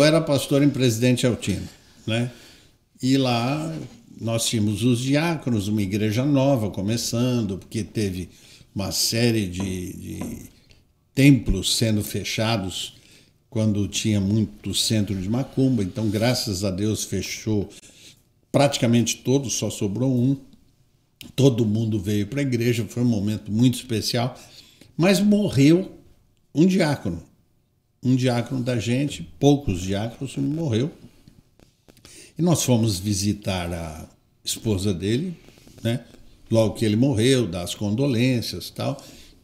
eu era pastor em Presidente Altino, né? E lá nós tínhamos os diáconos, uma igreja nova começando, porque teve uma série de, de templos sendo fechados quando tinha muito centro de macumba. Então, graças a Deus, fechou praticamente todos, só sobrou um. Todo mundo veio para a igreja, foi um momento muito especial. Mas morreu um diácono, um diácono da gente, poucos diáconos, ele morreu. E nós fomos visitar a esposa dele, né? Logo que ele morreu, dar as condolências tal.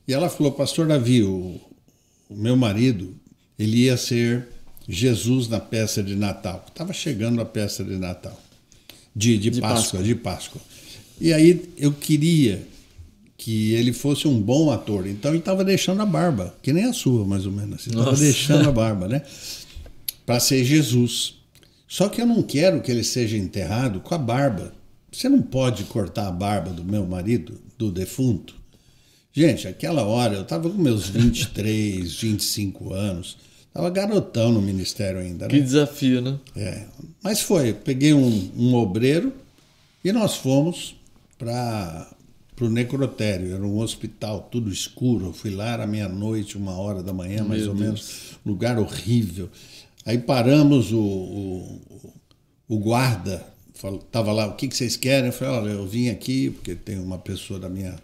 E ela falou, pastor Davi, o, o meu marido, ele ia ser Jesus na peça de Natal. Estava chegando a peça de Natal, de, de, de Páscoa, Páscoa, de Páscoa. E aí eu queria que ele fosse um bom ator. Então ele estava deixando a barba, que nem a sua, mais ou menos. Ele estava deixando a barba, né? Para ser Jesus. Só que eu não quero que ele seja enterrado com a barba. Você não pode cortar a barba do meu marido, do defunto. Gente, aquela hora eu estava com meus 23, 25 anos. Estava garotão no ministério ainda, né? Que desafio, né? É. Mas foi. Peguei um, um obreiro e nós fomos para pro necrotério. Era um hospital, tudo escuro. Eu fui lá, era meia-noite, uma hora da manhã, mais Meu ou Deus. menos. Lugar horrível. Aí paramos o, o, o guarda, estava lá, o que, que vocês querem? Eu falei, olha, eu vim aqui porque tem uma pessoa da minha,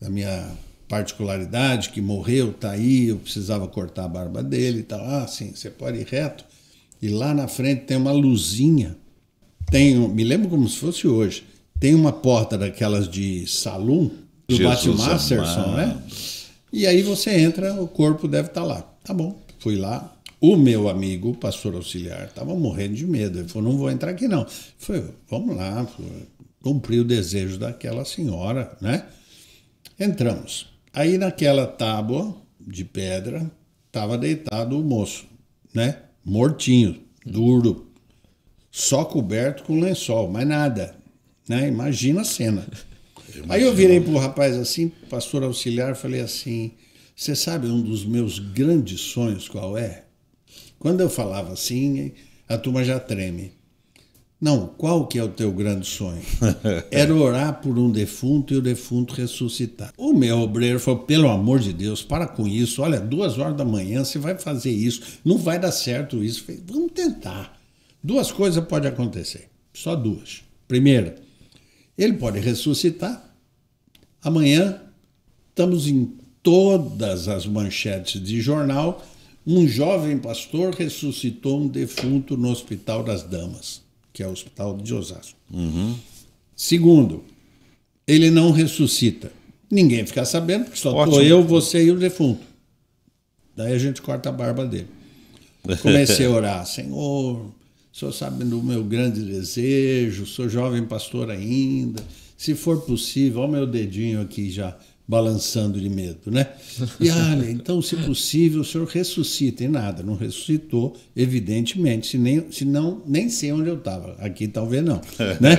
da minha particularidade que morreu, tá aí, eu precisava cortar a barba dele e tal. Ah, sim, você pode ir reto. E lá na frente tem uma luzinha. Tem, me lembro como se fosse hoje tem uma porta daquelas de salão do Batmasterson, né? E aí você entra, o corpo deve estar tá lá. Tá bom, fui lá. O meu amigo, o pastor auxiliar, estava morrendo de medo. Ele falou: não vou entrar aqui não. Foi, vamos lá, cumpri o desejo daquela senhora, né? Entramos. Aí naquela tábua de pedra estava deitado o moço, né? Mortinho, duro, só coberto com lençol, mas nada. Né? Imagina a cena. Aí eu virei para o rapaz assim, pastor auxiliar, falei assim: Você sabe um dos meus grandes sonhos qual é? Quando eu falava assim, a turma já treme. Não, qual que é o teu grande sonho? Era orar por um defunto e o defunto ressuscitar. O meu obreiro falou: pelo amor de Deus, para com isso. Olha, duas horas da manhã você vai fazer isso. Não vai dar certo isso. Falei, Vamos tentar. Duas coisas podem acontecer. Só duas. Primeira, ele pode ressuscitar. Amanhã estamos em todas as manchetes de jornal. Um jovem pastor ressuscitou um defunto no Hospital das Damas, que é o Hospital de Osasco. Uhum. Segundo, ele não ressuscita. Ninguém fica sabendo, porque só estou eu, você e o defunto. Daí a gente corta a barba dele. Comecei a orar, Senhor, o senhor sabe do meu grande desejo, sou jovem pastor ainda. Se for possível, olha o meu dedinho aqui já balançando de medo, né? E olha, então, se possível, o senhor ressuscita. E nada, não ressuscitou, evidentemente, se nem, se não, nem sei onde eu estava. Aqui talvez não, né?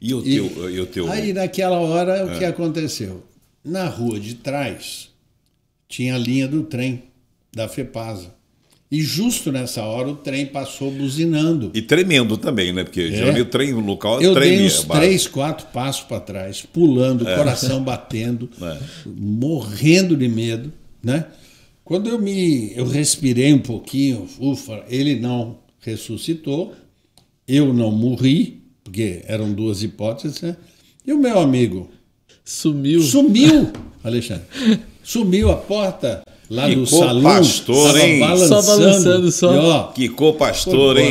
e, o teu, e, e o teu... Aí, naquela hora, o que ah. aconteceu? Na rua de trás tinha a linha do trem da FEPASA. E justo nessa hora o trem passou buzinando. E tremendo também, né? Porque é. geralmente o trem no local Eu treme, dei uns é, três, quatro passos para trás, pulando, é. coração batendo, é. morrendo de medo, né? Quando eu me eu respirei um pouquinho, ufa, ele não ressuscitou, eu não morri, porque eram duas hipóteses, né? E o meu amigo sumiu. Sumiu, Alexandre. Sumiu a porta lá Quicou do salão. pastor, hein? Balançando, só balançando, só. E, ó, Quicou pastor, hein?